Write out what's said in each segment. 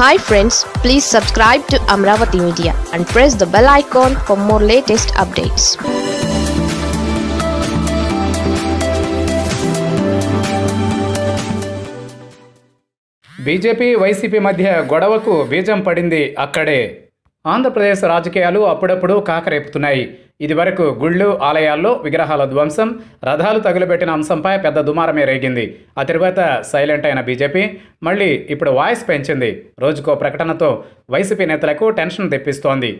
hi friends please subscribe to Amaravati media and press the bell icon for more latest updates BJP YCP మధ్య గొడవకు బీజం పడింది అక్కడే ఆంధ్రప్రదేశ్ రాజకీయాలు అప్పుడప్పుడు కాకరేపుతున్నాయి ఇదివరకు గుళ్ళు ఆలయాల్లో విగ్రహాల ధ్వంసం రథాలు తగులబెట్టిన అంశంపై పెద్ద దుమారమే రేగింది ఆ తర్వాత సైలెంట్ అయిన బీజేపీ మళ్ళీ ఇప్పుడు వాయిస్ పెంచింది రోజుకో ప్రకటనతో వైసీపీ నేతలకు టెన్షన్ తెప్పిస్తోంది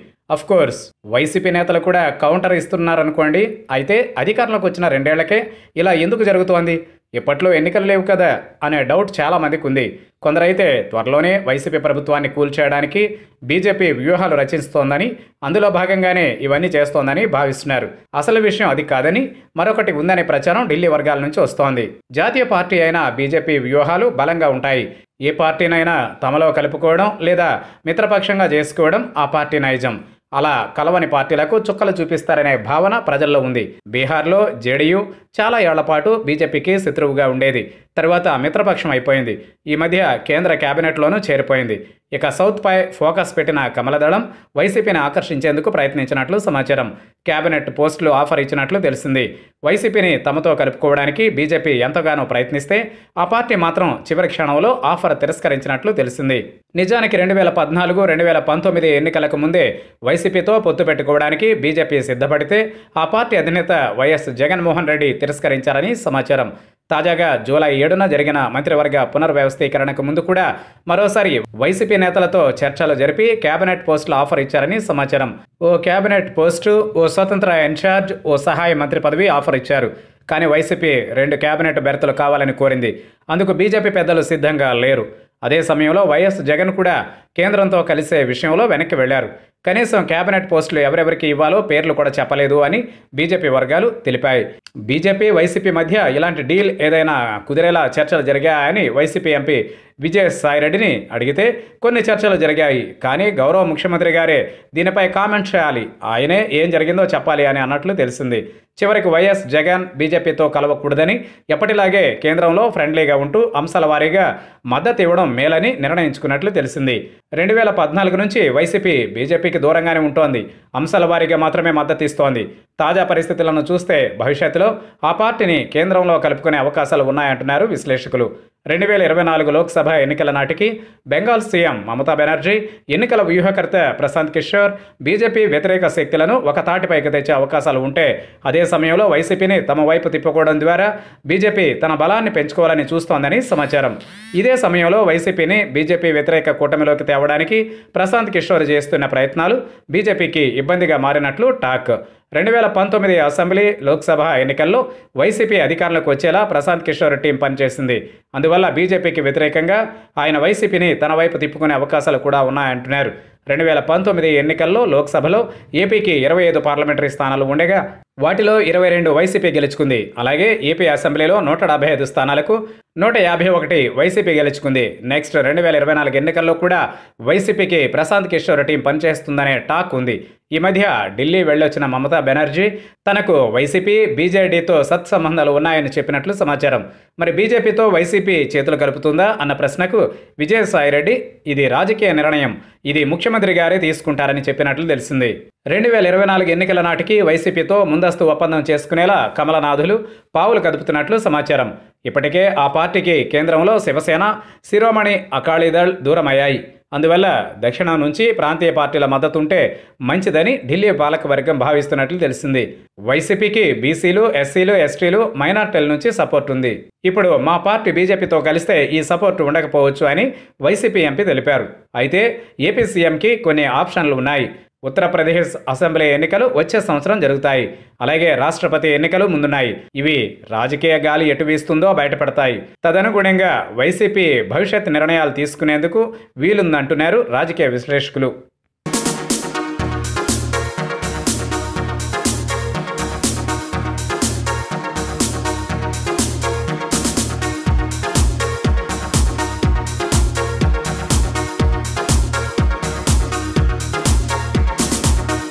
కోర్స్ వైసీపీ నేతలు కూడా కౌంటర్ ఇస్తున్నారనుకోండి అయితే అధికారంలోకి వచ్చిన రెండేళ్లకే ఇలా ఎందుకు జరుగుతోంది ఇప్పట్లో ఎన్నికలు లేవు కదా అనే డౌట్ చాలామందికి ఉంది కొందరైతే త్వరలోనే వైసీపీ ప్రభుత్వాన్ని కూల్చేయడానికి బీజేపీ వ్యూహాలు రచిస్తోందని అందులో భాగంగానే ఇవన్నీ చేస్తోందని భావిస్తున్నారు అసలు విషయం అది కాదని మరొకటి ఉందనే ప్రచారం ఢిల్లీ వర్గాల నుంచి వస్తోంది జాతీయ పార్టీ అయినా బీజేపీ వ్యూహాలు బలంగా ఉంటాయి ఏ పార్టీనైనా తమలో కలుపుకోవడం లేదా మిత్రపక్షంగా చేసుకోవడం ఆ పార్టీ నైజం అలా కలవని పార్టీలకు చుక్కలు చూపిస్తారనే భావన ప్రజల్లో ఉంది బీహార్లో జేడీయూ చాలా ఏళ్లపాటు బీజేపీకి శత్రువుగా ఉండేది తర్వాత మిత్రపక్షం అయిపోయింది ఈ మధ్య కేంద్ర కేబినెట్లోనూ చేరిపోయింది ఇక సౌత్పై ఫోకస్ పెట్టిన కమలదళం వైసీపీని ఆకర్షించేందుకు ప్రయత్నించినట్లు సమాచారం కేబినెట్ పోస్టులు ఆఫర్ ఇచ్చినట్లు తెలిసింది వైసీపీని తమతో కలుపుకోవడానికి బీజేపీ ఎంతగానో ప్రయత్నిస్తే ఆ పార్టీ మాత్రం చివరి క్షణంలో ఆఫర్ తిరస్కరించినట్లు తెలిసింది నిజానికి రెండు వేల పద్నాలుగు రెండు వేల పంతొమ్మిది ఎన్నికలకు ముందే వైసీపీతో పొత్తు పెట్టుకోవడానికి బీజేపీ సిద్ధపడితే ఆ పార్టీ అధినేత వైఎస్ జగన్మోహన్ రెడ్డి తిరస్కరించారని సమాచారం తాజాగా జూలై ఏడున జరిగిన మంత్రివర్గ పునర్వ్యవస్థీకరణకు ముందు కూడా మరోసారి వైసీపీ నేతలతో చర్చలు జరిపి కేబినెట్ పోస్టులు ఆఫర్ ఇచ్చారని సమాచారం ఓ కేబినెట్ పోస్టు ఓ స్వతంత్ర ఇన్ఛార్జ్ ఓ సహాయ మంత్రి పదవి ఆఫర్ ఇచ్చారు కానీ వైసీపీ రెండు కేబినెట్ బెర్తలు కావాలని కోరింది అందుకు బీజేపీ పెద్దలు సిద్ధంగా లేరు అదే సమయంలో వైఎస్ జగన్ కూడా కేంద్రంతో కలిసే విషయంలో వెనక్కి వెళ్లారు కనీసం కేబినెట్ పోస్టులు ఎవరెవరికి ఇవ్వాలో పేర్లు కూడా చెప్పలేదు అని బీజేపీ వర్గాలు తెలిపాయి బీజేపీ వైసీపీ మధ్య ఇలాంటి డీల్ ఏదైనా కుదిరేలా చర్చలు జరిగాయని వైసీపీ ఎంపీ విజయసాయిరెడ్డిని అడిగితే కొన్ని చర్చలు జరిగాయి కానీ గౌరవ ముఖ్యమంత్రి గారే దీనిపై కామెంట్ చేయాలి ఆయనే ఏం జరిగిందో చెప్పాలి అని అన్నట్లు తెలిసింది చివరికి వైఎస్ జగన్ బీజేపీతో కలవకూడదని ఎప్పటిలాగే కేంద్రంలో ఫ్రెండ్లీగా ఉంటూ అంశాల వారీగా మద్దతు ఇవ్వడం మేలని నిర్ణయించుకున్నట్లు తెలిసింది రెండు వేల పద్నాలుగు నుంచి వైసీపీ బీజేపీకి దూరంగానే ఉంటోంది అంశాల వారీగా మాత్రమే మద్దతు ఇస్తోంది తాజా పరిస్థితులను చూస్తే భవిష్యత్తులో ఆ పార్టీని కేంద్రంలో కలుపుకునే అవకాశాలు ఉన్నాయంటున్నారు విశ్లేషకులు రెండు వేల ఇరవై నాలుగు లోక్సభ ఎన్నికల నాటికి బెంగాల్ సీఎం మమతా బెనర్జీ ఎన్నికల వ్యూహకర్త ప్రశాంత్ కిషోర్ బీజేపీ వ్యతిరేక శక్తులను ఒక తాటిపైకి తెచ్చే అవకాశాలు ఉంటే అదే సమయంలో వైసీపీని తమ వైపు తిప్పుకోవడం ద్వారా బీజేపీ తన బలాన్ని పెంచుకోవాలని చూస్తోందని సమాచారం ఇదే సమయంలో వైసీపీని బీజేపీ వ్యతిరేక కూటమిలోకి తేవడానికి ప్రశాంత్ కిషోర్ చేస్తున్న ప్రయత్నాలు బీజేపీకి ఇబ్బందిగా మారినట్లు టాక్ రెండు వేల పంతొమ్మిది అసెంబ్లీ లోక్సభ ఎన్నికల్లో వైసీపీ అధికారంలోకి వచ్చేలా ప్రశాంత్ కిషోర్ టీం పనిచేసింది అందువల్ల బీజేపీకి వ్యతిరేకంగా ఆయన వైసీపీని తన వైపు తిప్పుకునే అవకాశాలు కూడా ఉన్నాయంటున్నారు రెండు వేల పంతొమ్మిది ఎన్నికల్లో లోక్సభలో ఏపీకి ఇరవై ఐదు పార్లమెంటరీ స్థానాలు ఉండగా వాటిలో ఇరవై రెండు వైసీపీ గెలుచుకుంది అలాగే ఏపీ అసెంబ్లీలో నూట డెబ్బై ఐదు స్థానాలకు నూట యాభై ఒకటి వైసీపీ గెలుచుకుంది నెక్స్ట్ రెండు వేల ఇరవై నాలుగు ఎన్నికల్లో కూడా వైసీపీకి ప్రశాంత్ కిషోర్ టీం పనిచేస్తుందనే టాక్ ఉంది ఈ మధ్య ఢిల్లీ వెళ్ళొచ్చిన మమతా బెనర్జీ తనకు వైసీపీ బీజేడీతో సత్సంబంధాలు ఉన్నాయని చెప్పినట్లు సమాచారం మరి బీజేపీతో వైసీపీ చేతులు కలుపుతుందా అన్న ప్రశ్నకు విజయసాయిరెడ్డి ఇది రాజకీయ నిర్ణయం ఇది ముఖ్యమంత్రి గారే తీసుకుంటారని చెప్పినట్లు తెలిసింది రెండు వేల ఇరవై నాలుగు ఎన్నికల నాటికి వైసీపీతో ముందస్తు ఒప్పందం చేసుకునేలా కమలనాథులు పావులు కదుపుతున్నట్లు సమాచారం ఇప్పటికే ఆ పార్టీకి కేంద్రంలో శివసేన శిరోమణి అకాళీదళ్ దూరమయ్యాయి అందువల్ల దక్షిణం నుంచి ప్రాంతీయ పార్టీల మద్దతు ఉంటే మంచిదని ఢిల్లీ పాలకవర్గం భావిస్తున్నట్లు తెలిసింది వైసీపీకి బీసీలు ఎస్సీలు ఎస్టీలు మైనార్టీల నుంచి సపోర్ట్ ఉంది ఇప్పుడు మా పార్టీ బీజేపీతో కలిస్తే ఈ సపోర్ట్ ఉండకపోవచ్చు అని వైసీపీ ఎంపీ తెలిపారు అయితే ఏపీ సీఎంకి కొన్ని ఆప్షన్లు ఉన్నాయి ఉత్తరప్రదేశ్ అసెంబ్లీ ఎన్నికలు వచ్చే సంవత్సరం జరుగుతాయి అలాగే రాష్ట్రపతి ఎన్నికలు ముందున్నాయి ఇవి రాజకీయ గాలి ఎటు వీస్తుందో బయటపడతాయి తదనుగుణంగా వైసీపీ భవిష్యత్ నిర్ణయాలు తీసుకునేందుకు వీలుందంటున్నారు రాజకీయ విశ్లేషకులు